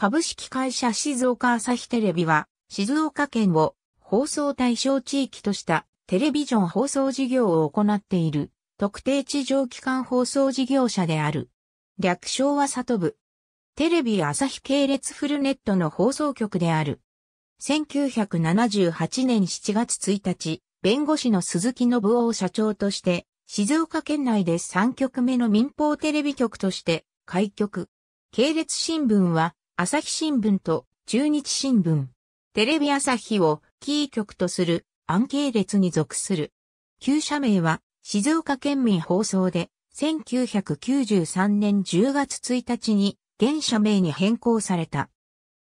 株式会社静岡朝日テレビは、静岡県を放送対象地域としたテレビジョン放送事業を行っている特定地上機関放送事業者である。略称は里部。テレビ朝日系列フルネットの放送局である。1978年7月1日、弁護士の鈴木信夫を社長として、静岡県内で3局目の民放テレビ局として開局。系列新聞は朝日新聞と中日新聞、テレビ朝日をキー局とする暗系列に属する。旧社名は静岡県民放送で1993年10月1日に現社名に変更された。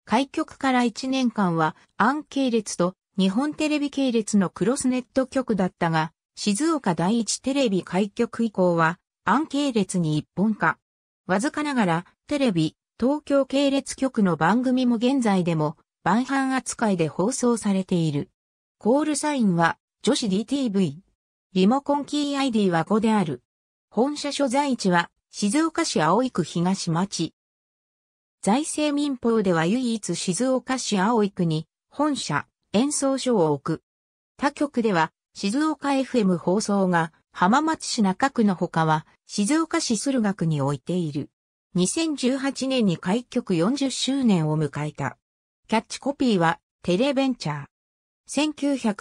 開局から1年間は暗系列と日本テレビ系列のクロスネット局だったが、静岡第一テレビ開局以降は暗系列に一本化。わずかながらテレビ、東京系列局の番組も現在でも晩飯扱いで放送されている。コールサインは女子 DTV。リモコンキー ID は5である。本社所在地は静岡市井区東町。財政民法では唯一静岡市井区に本社、演奏所を置く。他局では静岡 FM 放送が浜松市中区の他は静岡市駿河区に置いている。2018年に開局40周年を迎えた。キャッチコピーは、テレベンチャー。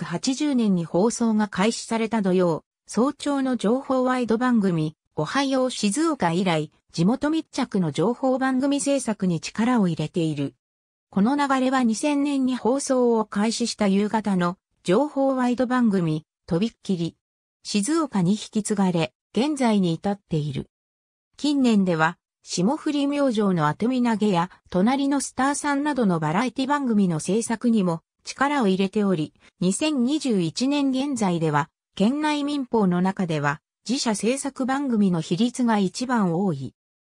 1980年に放送が開始された土曜、早朝の情報ワイド番組、おはよう静岡以来、地元密着の情報番組制作に力を入れている。この流れは2000年に放送を開始した夕方の情報ワイド番組、とびっきり、静岡に引き継がれ、現在に至っている。近年では、霜降り明星のト見投げや、隣のスターさんなどのバラエティ番組の制作にも力を入れており、2021年現在では、県内民放の中では、自社制作番組の比率が一番多い。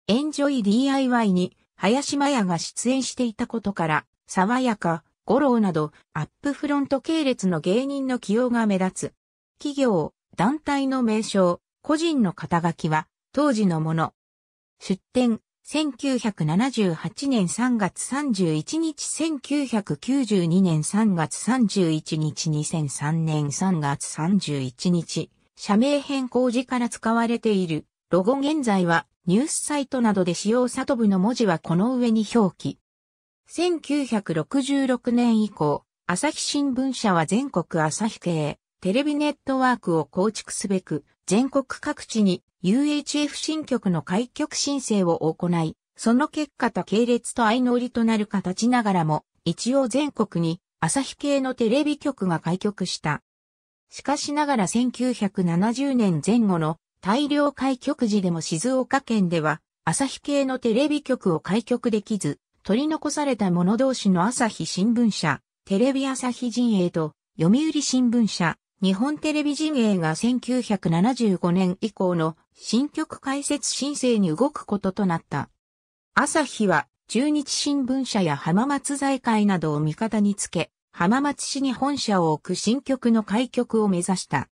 エンジョイ DIY に、林真也が出演していたことから、爽やか、五郎など、アップフロント系列の芸人の起用が目立つ。企業、団体の名称、個人の肩書きは、当時のもの。出展、1978年3月31日、1992年3月31日、2003年3月31日、社名変更時から使われている。ロゴ現在はニュースサイトなどで使用サトブの文字はこの上に表記。1966年以降、朝日新聞社は全国朝日系テレビネットワークを構築すべく、全国各地に UHF 新局の開局申請を行い、その結果と系列と相乗りとなる形ながらも、一応全国に朝日系のテレビ局が開局した。しかしながら1970年前後の大量開局時でも静岡県では朝日系のテレビ局を開局できず、取り残された者同士の朝日新聞社、テレビ朝日陣営と読売新聞社、日本テレビ陣営が1975年以降の新曲開設申請に動くこととなった。朝日は中日新聞社や浜松財界などを味方につけ、浜松市に本社を置く新局の開局を目指した。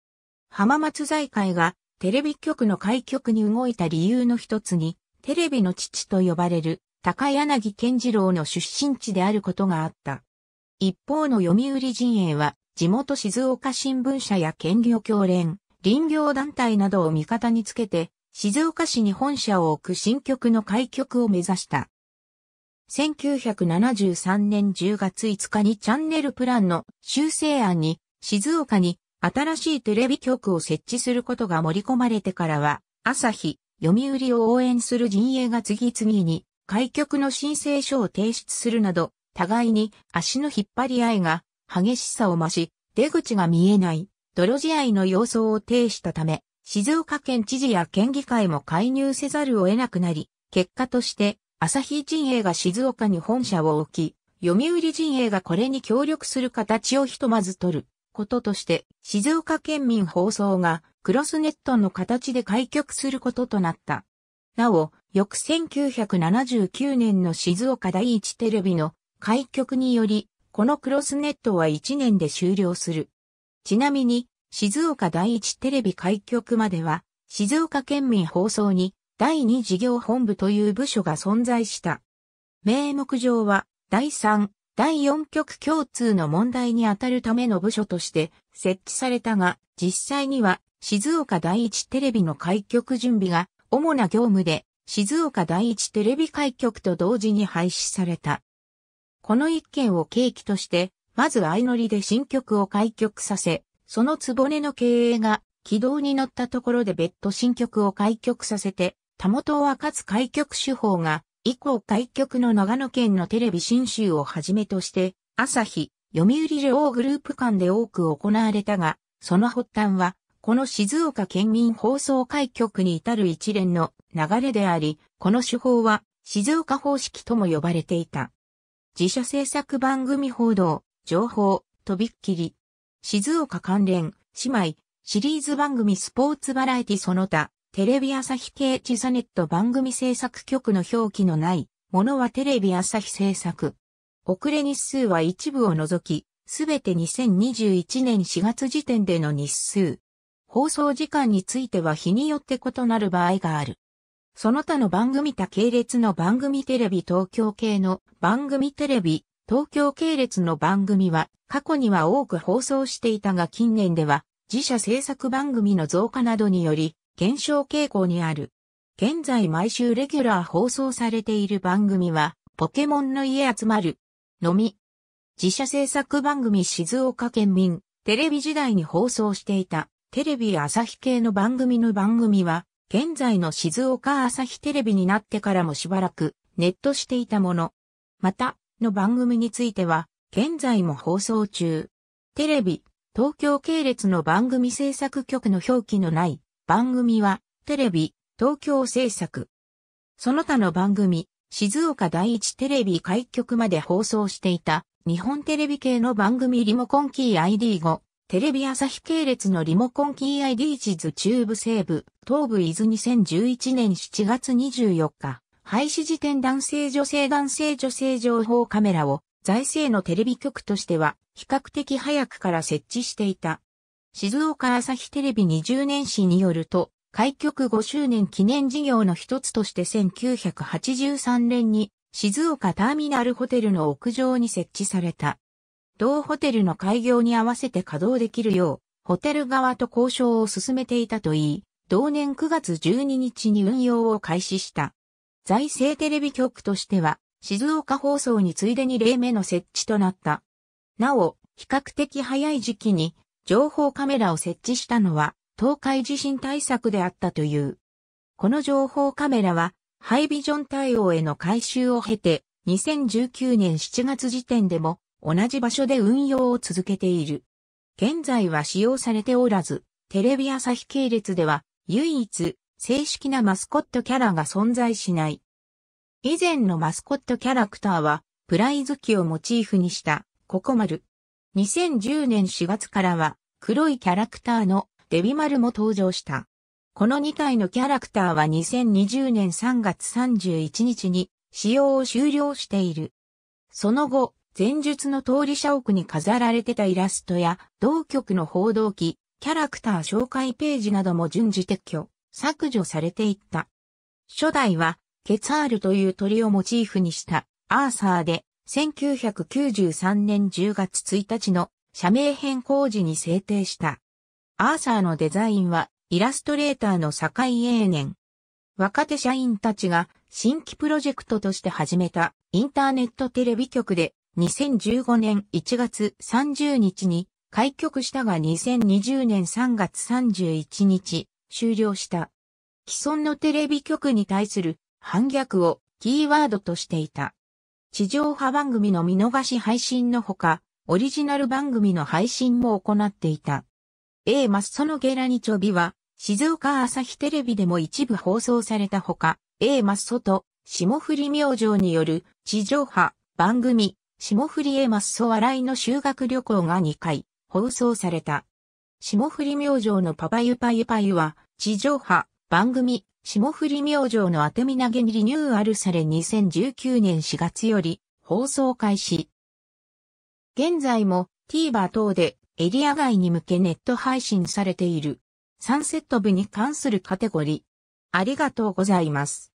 浜松財界がテレビ局の開局に動いた理由の一つに、テレビの父と呼ばれる高柳健次郎の出身地であることがあった。一方の読売陣営は地元静岡新聞社や県業協連、林業団体などを味方につけて、静岡市に本社を置く新局の開局を目指した。1973年10月5日にチャンネルプランの修正案に、静岡に新しいテレビ局を設置することが盛り込まれてからは、朝日、読売を応援する陣営が次々に、開局の申請書を提出するなど、互いに足の引っ張り合いが激しさを増し、出口が見えない、泥試合の様相を呈したため、静岡県知事や県議会も介入せざるを得なくなり、結果として、朝日陣営が静岡に本社を置き、読売陣営がこれに協力する形をひとまず取ることとして、静岡県民放送がクロスネットの形で開局することとなった。なお、翌1979年の静岡第一テレビの開局により、このクロスネットは1年で終了する。ちなみに、静岡第一テレビ開局までは、静岡県民放送に第二事業本部という部署が存在した。名目上は、第三、第四局共通の問題に当たるための部署として設置されたが、実際には静岡第一テレビの開局準備が主な業務で、静岡第一テレビ開局と同時に廃止された。この一件を契機として、まず相乗りで新曲を開局させ、その局の経営が軌道に乗ったところで別途新曲を開局させて、たもとはかつ開局手法が、以降開局の長野県のテレビ新州をはじめとして、朝日、読売両グループ間で多く行われたが、その発端は、この静岡県民放送開局に至る一連の流れであり、この手法は静岡方式とも呼ばれていた。自社制作番組報道、情報、とびっきり。静岡関連、姉妹、シリーズ番組スポーツバラエティその他、テレビ朝日系地ザネット番組制作局の表記のないものはテレビ朝日制作。遅れ日数は一部を除き、すべて2021年4月時点での日数。放送時間については日によって異なる場合がある。その他の番組他系列の番組テレビ東京系の番組テレビ、東京系列の番組は過去には多く放送していたが近年では自社制作番組の増加などにより減少傾向にある。現在毎週レギュラー放送されている番組はポケモンの家集まるのみ。自社制作番組静岡県民テレビ時代に放送していたテレビ朝日系の番組の番組は現在の静岡朝日テレビになってからもしばらくネットしていたもの。また、の番組については、現在も放送中。テレビ、東京系列の番組制作局の表記のない番組は、テレビ、東京制作。その他の番組、静岡第一テレビ開局まで放送していた日本テレビ系の番組リモコンキー ID5 テレビ朝日系列のリモコンキー ID 地図中部西部、東部伊豆2011年7月24日、廃止時点男性女性男性女性情報カメラを財政のテレビ局としては比較的早くから設置していた。静岡朝日テレビ20年史によると、開局5周年記念事業の一つとして1983年に静岡ターミナルホテルの屋上に設置された。同ホテルの開業に合わせて稼働できるよう、ホテル側と交渉を進めていたといい、同年9月12日に運用を開始した。財政テレビ局としては、静岡放送についでに例目の設置となった。なお、比較的早い時期に、情報カメラを設置したのは、東海地震対策であったという。この情報カメラは、ハイビジョン対応への改修を経て、2019年7月時点でも同じ場所で運用を続けている。現在は使用されておらず、テレビ朝日系列では唯一正式なマスコットキャラが存在しない。以前のマスコットキャラクターはプライズ機をモチーフにしたココマル。2010年4月からは黒いキャラクターのデビマルも登場した。この2体のキャラクターは2020年3月31日に使用を終了している。その後、前述の通り社屋に飾られてたイラストや、同局の報道機、キャラクター紹介ページなども順次撤去、削除されていった。初代は、ケツァールという鳥をモチーフにしたアーサーで、1993年10月1日の社名変更時に制定した。アーサーのデザインはイラストレーターの坂井永年。若手社員たちが新規プロジェクトとして始めたインターネットテレビ局で2015年1月30日に開局したが2020年3月31日終了した。既存のテレビ局に対する反逆をキーワードとしていた。地上波番組の見逃し配信のほか、オリジナル番組の配信も行っていた。A マッソのゲラニチョビは、静岡朝日テレビでも一部放送されたほか、A マッソと霜降り明星による地上波番組霜降りへまっそ笑いの修学旅行が2回放送された。霜降り明星のパパユパユパユは、地上波、番組、霜降り明星の当て身投げにリニューアルされ2019年4月より放送開始。現在も TVer 等でエリア外に向けネット配信されている。サンセット部に関するカテゴリー。ありがとうございます。